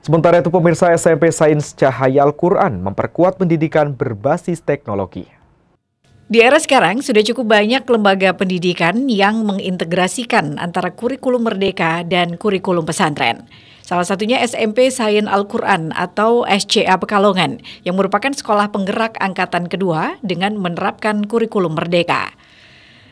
Sementara itu pemirsa SMP Sains Cahaya Al-Quran memperkuat pendidikan berbasis teknologi. Di era sekarang sudah cukup banyak lembaga pendidikan yang mengintegrasikan antara kurikulum merdeka dan kurikulum pesantren. Salah satunya SMP Sains Al-Quran atau SCA Pekalongan yang merupakan sekolah penggerak angkatan kedua dengan menerapkan kurikulum merdeka.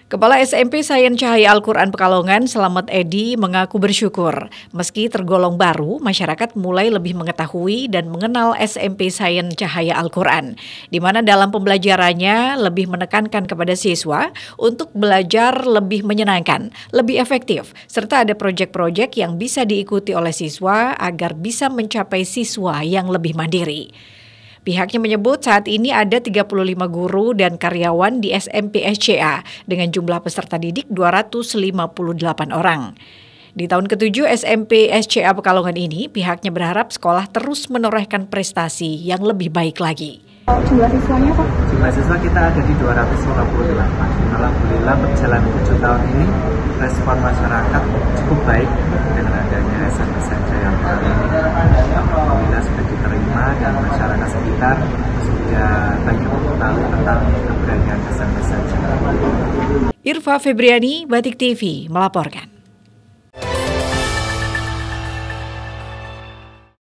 Kepala SMP Sayen Cahaya Al-Quran Pekalongan, Selamat Edi, mengaku bersyukur. Meski tergolong baru, masyarakat mulai lebih mengetahui dan mengenal SMP Sayen Cahaya Al-Quran, di mana dalam pembelajarannya lebih menekankan kepada siswa untuk belajar lebih menyenangkan, lebih efektif, serta ada proyek-proyek yang bisa diikuti oleh siswa agar bisa mencapai siswa yang lebih mandiri. Pihaknya menyebut saat ini ada 35 guru dan karyawan di SMP SCA dengan jumlah peserta didik 258 orang. Di tahun ketujuh SMP SCA Pekalongan ini, pihaknya berharap sekolah terus menorehkan prestasi yang lebih baik lagi. Jumlah siswanya Pak? Jumlah siswa kita ada di 258. Alhamdulillah berjalan 7 tahun ini, respon masyarakat cukup baik dengan adanya SMP SCA yang baru ini. Alhamdulillah sudah diterima dan masyarakat sekitar ya banyak tahu tentang keberadaan kesan-kesan Irfa Febriani, Batik TV, melaporkan.